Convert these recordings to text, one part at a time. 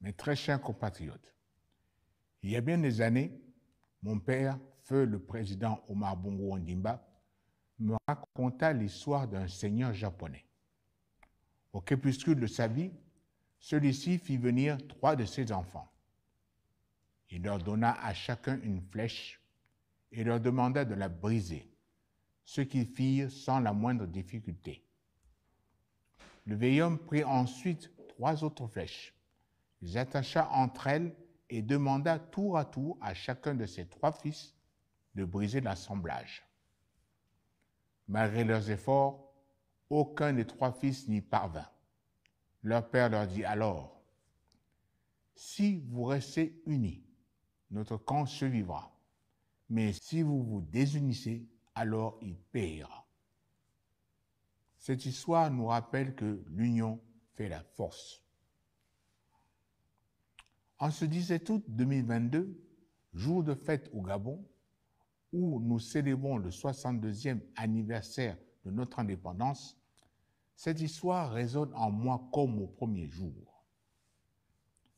mes très chers compatriotes, il y a bien des années, mon père, feu le président Omar Bongo Ondimba, me raconta l'histoire d'un seigneur japonais. Au crépuscule de sa vie, celui-ci fit venir trois de ses enfants. Il leur donna à chacun une flèche et leur demanda de la briser, ce qu'ils firent sans la moindre difficulté. Le vieil homme prit ensuite autres flèches. les attacha entre elles et demanda tour à tour à chacun de ses trois fils de briser l'assemblage. Malgré leurs efforts, aucun des trois fils n'y parvint. Leur père leur dit alors, Si vous restez unis, notre camp survivra, mais si vous vous désunissez, alors il périra. Cette histoire nous rappelle que l'union fait la force. En ce 17 août 2022, jour de fête au Gabon, où nous célébrons le 62e anniversaire de notre indépendance, cette histoire résonne en moi comme au premier jour.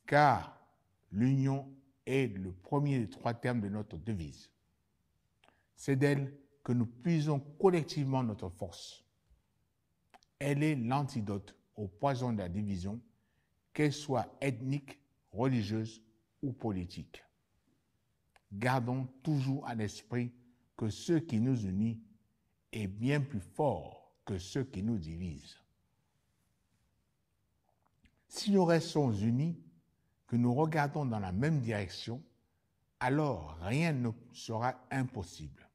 Car l'union est le premier des trois termes de notre devise. C'est d'elle que nous puisons collectivement notre force. Elle est l'antidote au poison de la division, qu'elle soit ethnique, religieuse ou politique. Gardons toujours à l'esprit que ce qui nous unit est bien plus fort que ce qui nous divise. Si nous restons unis, que nous regardons dans la même direction, alors rien ne sera impossible.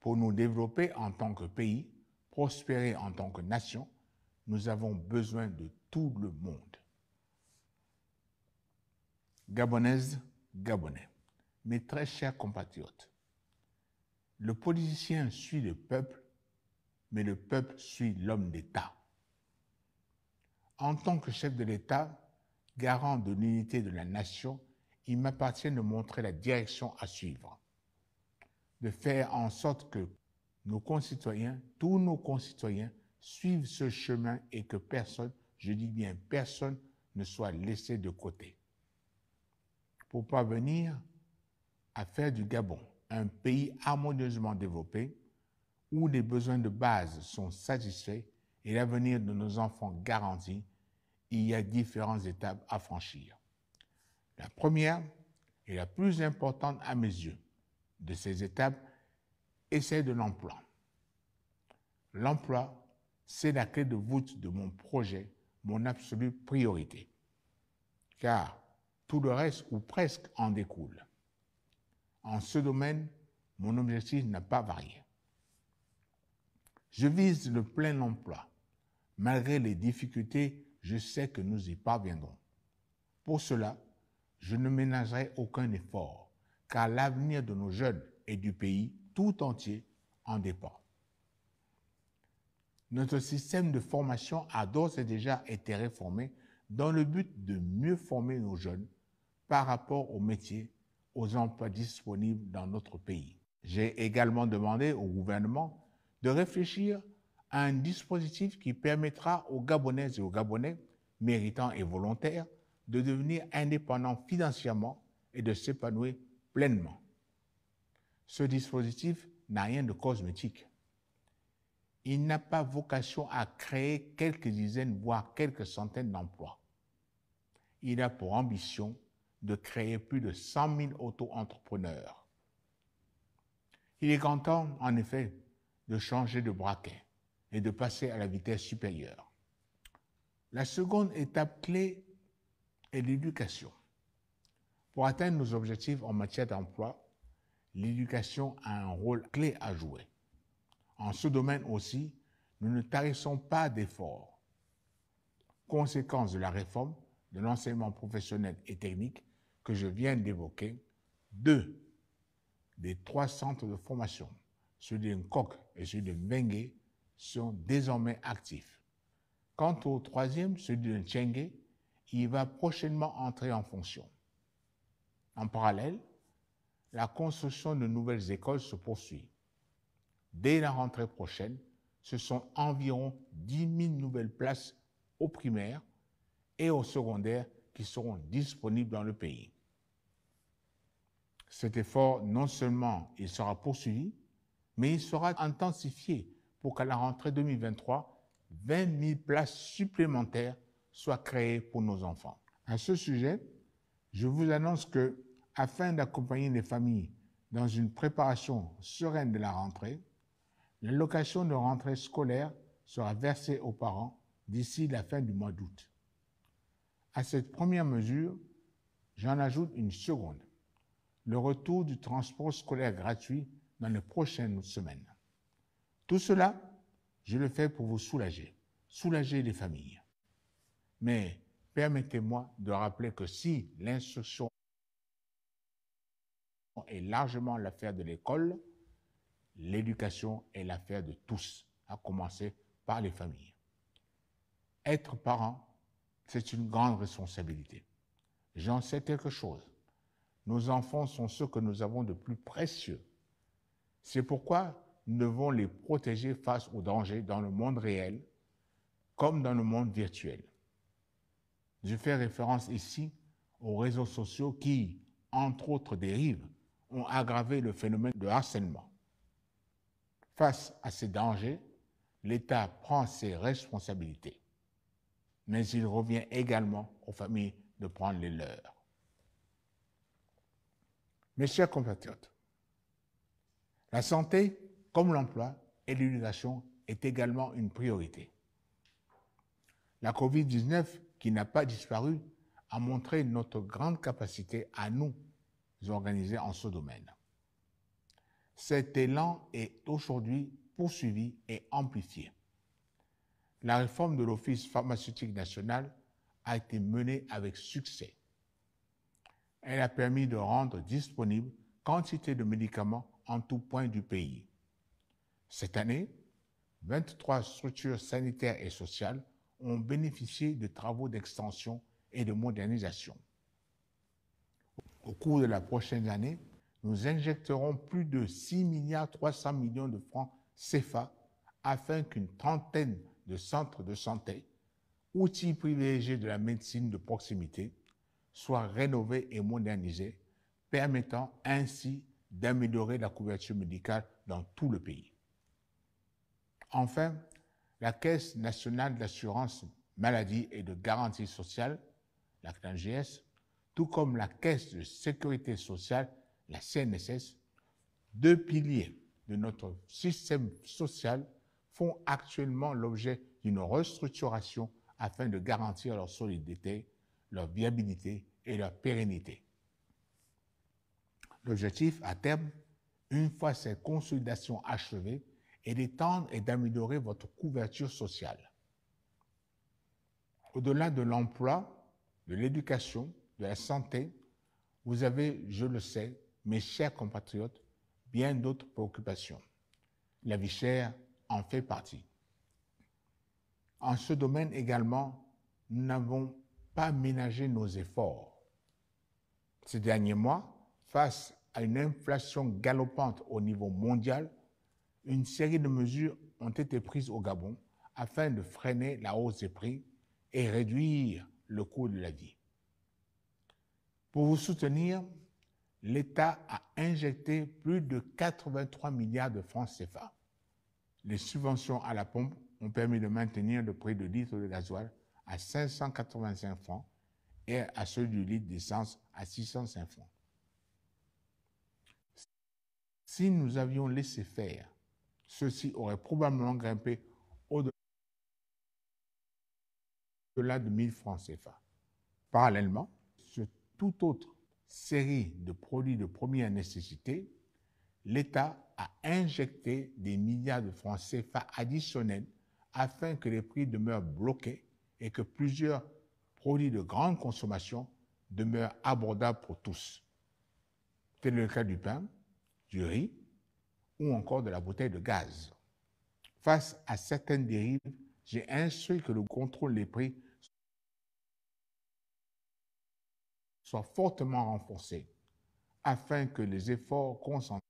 Pour nous développer en tant que pays, prospérer en tant que nation, nous avons besoin de tout le monde. Gabonaise, Gabonais. Mes très chers compatriotes, le politicien suit le peuple, mais le peuple suit l'homme d'État. En tant que chef de l'État, garant de l'unité de la nation, il m'appartient de montrer la direction à suivre, de faire en sorte que nos concitoyens, tous nos concitoyens, suivent ce chemin et que personne, je dis bien personne, ne soit laissé de côté. Pour parvenir à faire du Gabon un pays harmonieusement développé, où les besoins de base sont satisfaits et l'avenir de nos enfants garanti, il y a différentes étapes à franchir. La première et la plus importante à mes yeux de ces étapes est celle de l'emploi. L'emploi c'est la clé de voûte de mon projet, mon absolue priorité. Car tout le reste, ou presque, en découle. En ce domaine, mon objectif n'a pas varié. Je vise le plein emploi. Malgré les difficultés, je sais que nous y parviendrons. Pour cela, je ne ménagerai aucun effort, car l'avenir de nos jeunes et du pays tout entier en dépend. Notre système de formation a d'ores et déjà été réformé dans le but de mieux former nos jeunes par rapport aux métiers, aux emplois disponibles dans notre pays. J'ai également demandé au gouvernement de réfléchir à un dispositif qui permettra aux Gabonaises et aux Gabonais, méritants et volontaires, de devenir indépendants financièrement et de s'épanouir pleinement. Ce dispositif n'a rien de cosmétique il n'a pas vocation à créer quelques dizaines, voire quelques centaines d'emplois. Il a pour ambition de créer plus de 100 000 auto-entrepreneurs. Il est content, en effet, de changer de braquet et de passer à la vitesse supérieure. La seconde étape clé est l'éducation. Pour atteindre nos objectifs en matière d'emploi, l'éducation a un rôle clé à jouer. En ce domaine aussi, nous ne tarissons pas d'efforts. Conséquence de la réforme de l'enseignement professionnel et technique que je viens d'évoquer, deux des trois centres de formation, celui de Nkok et celui de Mbengue, sont désormais actifs. Quant au troisième, celui de Nchenge, il va prochainement entrer en fonction. En parallèle, la construction de nouvelles écoles se poursuit. Dès la rentrée prochaine, ce sont environ 10 000 nouvelles places au primaire et au secondaire qui seront disponibles dans le pays. Cet effort, non seulement il sera poursuivi, mais il sera intensifié pour qu'à la rentrée 2023, 20 000 places supplémentaires soient créées pour nos enfants. À ce sujet, je vous annonce que, afin d'accompagner les familles dans une préparation sereine de la rentrée, L'allocation de rentrée scolaire sera versée aux parents d'ici la fin du mois d'août. À cette première mesure, j'en ajoute une seconde, le retour du transport scolaire gratuit dans les prochaines semaines. Tout cela, je le fais pour vous soulager, soulager les familles. Mais permettez-moi de rappeler que si l'instruction est largement l'affaire de l'école, l'éducation est l'affaire de tous, à commencer par les familles. Être parent, c'est une grande responsabilité. J'en sais quelque chose. Nos enfants sont ceux que nous avons de plus précieux. C'est pourquoi nous devons les protéger face aux dangers dans le monde réel comme dans le monde virtuel. Je fais référence ici aux réseaux sociaux qui, entre autres dérives, ont aggravé le phénomène de harcèlement. Face à ces dangers, l'État prend ses responsabilités, mais il revient également aux familles de prendre les leurs. Mes chers compatriotes, la santé, comme l'emploi et l'éducation, est également une priorité. La COVID-19, qui n'a pas disparu, a montré notre grande capacité à nous organiser en ce domaine. Cet élan est aujourd'hui poursuivi et amplifié. La réforme de l'Office pharmaceutique national a été menée avec succès. Elle a permis de rendre disponible quantité de médicaments en tout point du pays. Cette année, 23 structures sanitaires et sociales ont bénéficié de travaux d'extension et de modernisation. Au cours de la prochaine année, nous injecterons plus de 6 milliards 300 millions de francs CFA afin qu'une trentaine de centres de santé, outils privilégiés de la médecine de proximité, soient rénovés et modernisés, permettant ainsi d'améliorer la couverture médicale dans tout le pays. Enfin, la Caisse nationale d'assurance maladie et de garantie sociale, la CNGS, tout comme la Caisse de sécurité sociale la CNSS, deux piliers de notre système social font actuellement l'objet d'une restructuration afin de garantir leur solidité, leur viabilité et leur pérennité. L'objectif à terme, une fois ces consolidations achevée, est d'étendre et d'améliorer votre couverture sociale. Au-delà de l'emploi, de l'éducation, de la santé, vous avez, je le sais, mes chers compatriotes, bien d'autres préoccupations. La vie chère en fait partie. En ce domaine également, nous n'avons pas ménagé nos efforts. Ces derniers mois, face à une inflation galopante au niveau mondial, une série de mesures ont été prises au Gabon afin de freiner la hausse des prix et réduire le coût de la vie. Pour vous soutenir, l'État a injecté plus de 83 milliards de francs CFA. Les subventions à la pompe ont permis de maintenir le prix de litre de gasoil à 585 francs et à celui du litre d'essence à 605 francs. Si nous avions laissé faire, ceux-ci auraient probablement grimpé au-delà de 1000 francs CFA. Parallèlement, sur tout autre série de produits de première nécessité, l'État a injecté des milliards de francs CFA additionnels afin que les prix demeurent bloqués et que plusieurs produits de grande consommation demeurent abordables pour tous. Tel le cas du pain, du riz ou encore de la bouteille de gaz. Face à certaines dérives, j'ai instruit que le contrôle des prix soit fortement renforcée afin que les efforts consentis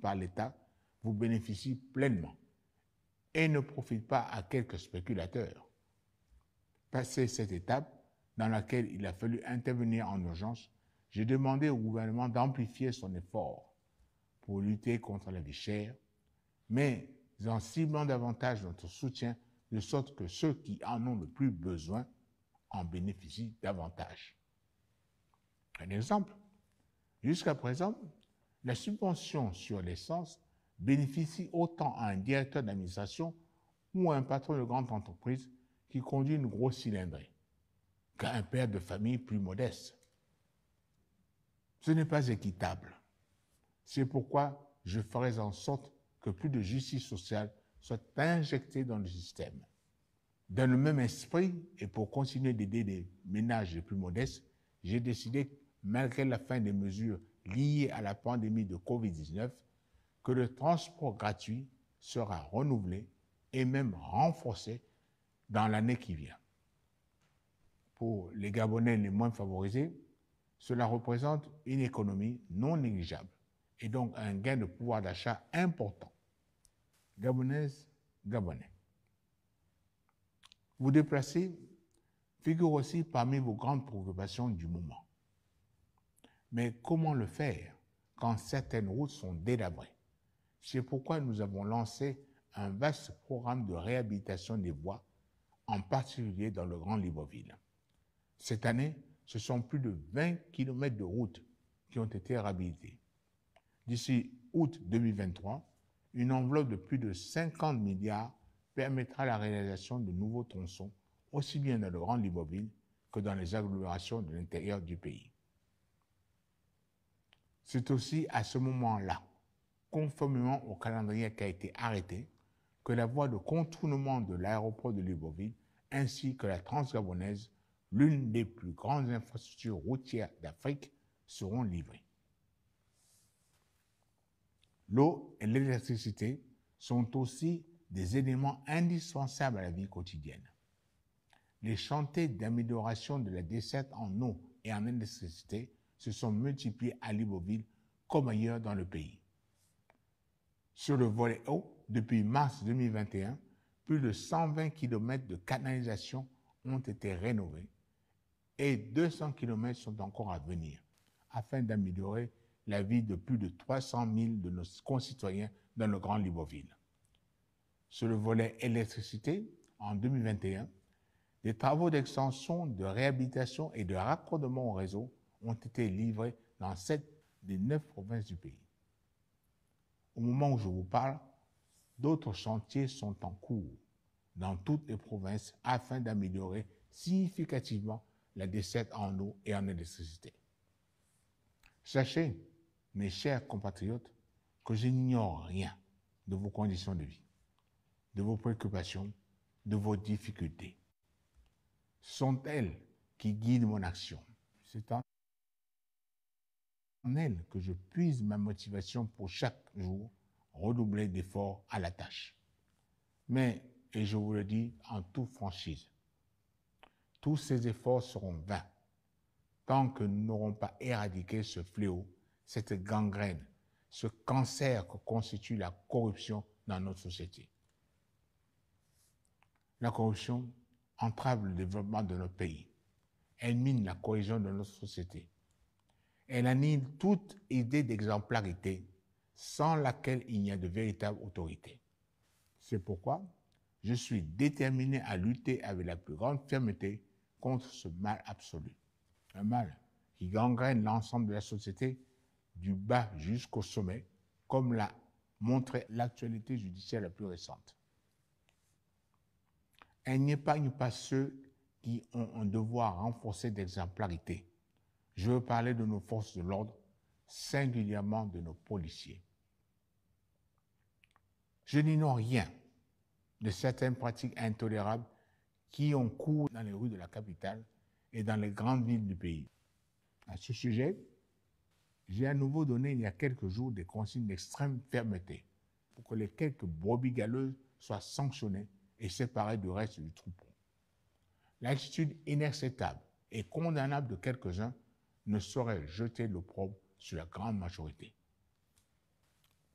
par l'État vous bénéficient pleinement et ne profitent pas à quelques spéculateurs. Passé cette étape, dans laquelle il a fallu intervenir en urgence, j'ai demandé au gouvernement d'amplifier son effort pour lutter contre la vie chère, mais en ciblant davantage notre soutien de sorte que ceux qui en ont le plus besoin en bénéficient davantage. Un exemple, jusqu'à présent, la subvention sur l'essence bénéficie autant à un directeur d'administration ou à un patron de grande entreprise qui conduit une grosse cylindrée qu'à un père de famille plus modeste. Ce n'est pas équitable. C'est pourquoi je ferai en sorte que plus de justice sociale soit injectée dans le système. Dans le même esprit, et pour continuer d'aider les ménages les plus modestes, j'ai décidé, malgré la fin des mesures liées à la pandémie de COVID-19, que le transport gratuit sera renouvelé et même renforcé dans l'année qui vient. Pour les Gabonais les moins favorisés, cela représente une économie non négligeable et donc un gain de pouvoir d'achat important. Gabonaise, Gabonais vous déplacer figure aussi parmi vos grandes préoccupations du moment. Mais comment le faire quand certaines routes sont délabrées C'est pourquoi nous avons lancé un vaste programme de réhabilitation des voies, en particulier dans le Grand Libreville. Cette année, ce sont plus de 20 km de routes qui ont été réhabilitées. D'ici août 2023, une enveloppe de plus de 50 milliards permettra la réalisation de nouveaux tronçons, aussi bien dans le Grand Libreville que dans les agglomérations de l'intérieur du pays. C'est aussi à ce moment-là, conformément au calendrier qui a été arrêté, que la voie de contournement de l'aéroport de Libreville ainsi que la transgabonaise, l'une des plus grandes infrastructures routières d'Afrique, seront livrées. L'eau et l'électricité sont aussi des éléments indispensables à la vie quotidienne. Les chantiers d'amélioration de la desserte en eau et en électricité se sont multipliés à Libreville comme ailleurs dans le pays. Sur le volet eau, depuis mars 2021, plus de 120 km de canalisation ont été rénovés et 200 km sont encore à venir afin d'améliorer la vie de plus de 300 000 de nos concitoyens dans le Grand Libreville sur le volet électricité en 2021, des travaux d'extension, de réhabilitation et de raccordement au réseau ont été livrés dans sept des neuf provinces du pays. Au moment où je vous parle, d'autres chantiers sont en cours dans toutes les provinces afin d'améliorer significativement la desserte en eau et en électricité. Sachez, mes chers compatriotes, que je n'ignore rien de vos conditions de vie de vos préoccupations, de vos difficultés. Sont elles qui guident mon action. C'est en elles que je puise ma motivation pour chaque jour redoubler d'efforts à la tâche. Mais, et je vous le dis en toute franchise, tous ces efforts seront vains tant que nous n'aurons pas éradiqué ce fléau, cette gangrène, ce cancer que constitue la corruption dans notre société. La corruption entrave le développement de notre pays. Elle mine la cohésion de notre société. Elle annule toute idée d'exemplarité sans laquelle il n'y a de véritable autorité. C'est pourquoi je suis déterminé à lutter avec la plus grande fermeté contre ce mal absolu. Un mal qui gangrène l'ensemble de la société du bas jusqu'au sommet, comme l'a montré l'actualité judiciaire la plus récente elle n'épargne pas ceux qui ont un devoir renforcé d'exemplarité. Je veux parler de nos forces de l'ordre, singulièrement de nos policiers. Je n'ignore rien de certaines pratiques intolérables qui ont cours dans les rues de la capitale et dans les grandes villes du pays. À ce sujet, j'ai à nouveau donné il y a quelques jours des consignes d'extrême fermeté pour que les quelques brebis galeuses soient sanctionnées et séparé du reste du troupeau. L'attitude inacceptable et condamnable de quelques-uns ne saurait jeter l'opprobre sur la grande majorité.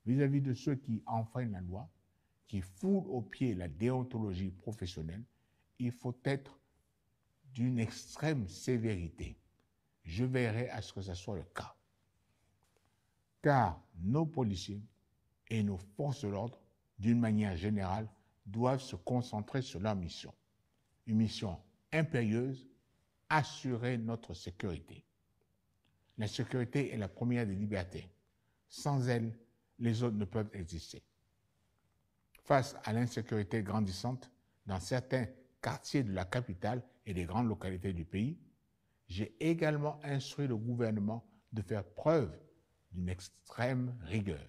Vis-à-vis de ceux qui enfreignent la loi, qui foulent au pied la déontologie professionnelle, il faut être d'une extrême sévérité. Je verrai à ce que ce soit le cas. Car nos policiers et nos forces de l'ordre, d'une manière générale, doivent se concentrer sur leur mission. Une mission impérieuse, assurer notre sécurité. La sécurité est la première des libertés. Sans elle, les autres ne peuvent exister. Face à l'insécurité grandissante dans certains quartiers de la capitale et des grandes localités du pays, j'ai également instruit le gouvernement de faire preuve d'une extrême rigueur.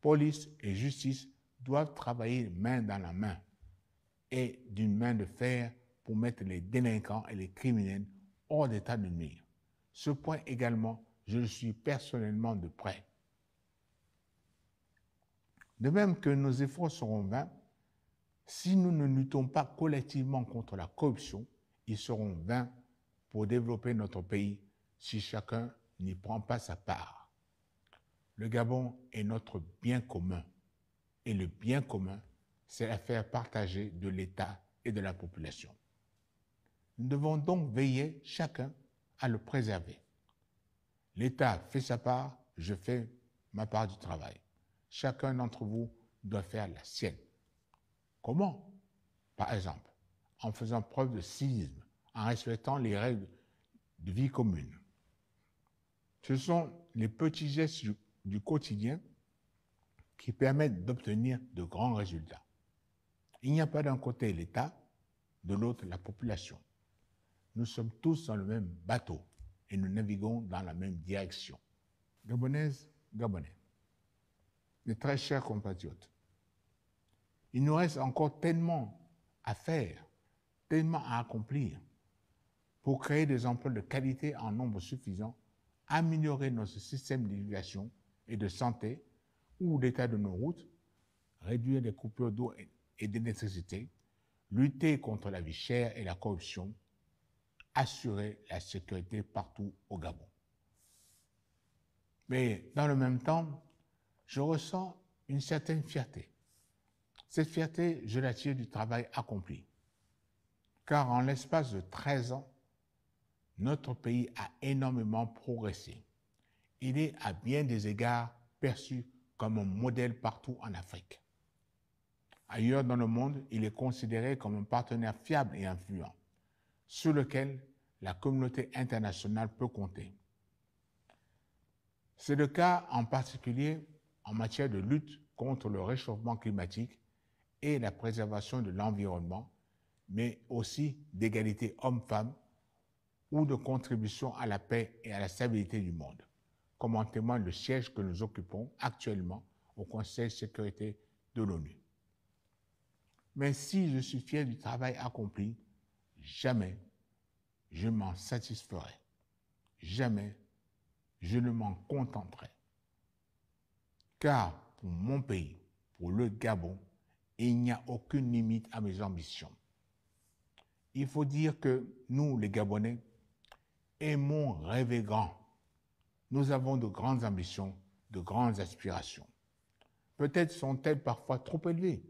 Police et justice doivent travailler main dans la main et d'une main de fer pour mettre les délinquants et les criminels hors d'état de nuire. Ce point également, je le suis personnellement de près. De même que nos efforts seront vains, si nous ne luttons pas collectivement contre la corruption, ils seront vains pour développer notre pays si chacun n'y prend pas sa part. Le Gabon est notre bien commun et le bien commun, c'est l'affaire partagée de l'État et de la population. Nous devons donc veiller chacun à le préserver. L'État fait sa part, je fais ma part du travail. Chacun d'entre vous doit faire la sienne. Comment Par exemple, en faisant preuve de cynisme, en respectant les règles de vie commune. Ce sont les petits gestes du quotidien qui permettent d'obtenir de grands résultats. Il n'y a pas d'un côté l'État, de l'autre la population. Nous sommes tous dans le même bateau et nous naviguons dans la même direction. Gabonaises, Gabonais, mes très chers compatriotes, il nous reste encore tellement à faire, tellement à accomplir pour créer des emplois de qualité en nombre suffisant, améliorer notre système d'éducation et de santé ou l'état de nos routes, réduire les coupures d'eau et des nécessités, lutter contre la vie chère et la corruption, assurer la sécurité partout au Gabon. Mais dans le même temps, je ressens une certaine fierté. Cette fierté, je la tire du travail accompli. Car en l'espace de 13 ans, notre pays a énormément progressé. Il est à bien des égards perçu comme un modèle partout en Afrique. Ailleurs dans le monde, il est considéré comme un partenaire fiable et influent, sur lequel la communauté internationale peut compter. C'est le cas en particulier en matière de lutte contre le réchauffement climatique et la préservation de l'environnement, mais aussi d'égalité homme-femme ou de contribution à la paix et à la stabilité du monde comme en témoigne le siège que nous occupons actuellement au Conseil de sécurité de l'ONU. Mais si je suis fier du travail accompli, jamais je m'en satisferai. Jamais je ne m'en contenterai. Car pour mon pays, pour le Gabon, il n'y a aucune limite à mes ambitions. Il faut dire que nous, les Gabonais, aimons rêver grand nous avons de grandes ambitions, de grandes aspirations. Peut-être sont-elles parfois trop élevées.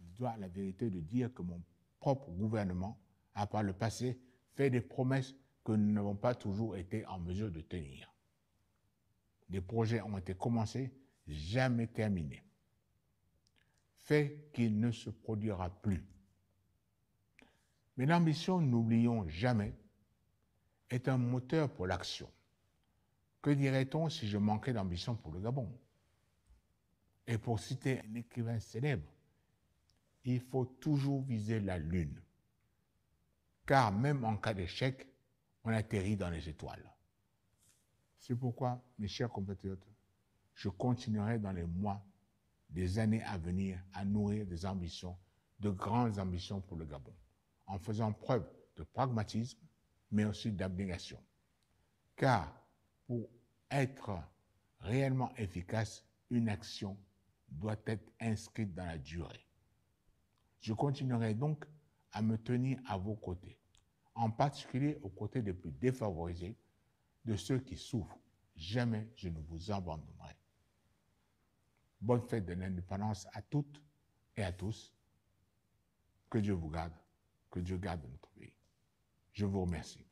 Je dois la vérité de dire que mon propre gouvernement a par le passé fait des promesses que nous n'avons pas toujours été en mesure de tenir. Des projets ont été commencés, jamais terminés. Fait qu'il ne se produira plus. Mais l'ambition, n'oublions jamais, est un moteur pour l'action. Que dirait-on si je manquais d'ambition pour le Gabon Et pour citer un écrivain célèbre, il faut toujours viser la Lune, car même en cas d'échec, on atterrit dans les étoiles. C'est pourquoi, mes chers compatriotes, je continuerai dans les mois, des années à venir à nourrir des ambitions, de grandes ambitions pour le Gabon, en faisant preuve de pragmatisme, mais aussi d'abnégation. Car pour être réellement efficace, une action doit être inscrite dans la durée. Je continuerai donc à me tenir à vos côtés, en particulier aux côtés des plus défavorisés, de ceux qui souffrent. Jamais je ne vous abandonnerai. Bonne fête de l'indépendance à toutes et à tous. Que Dieu vous garde, que Dieu garde notre pays. Je vous remercie.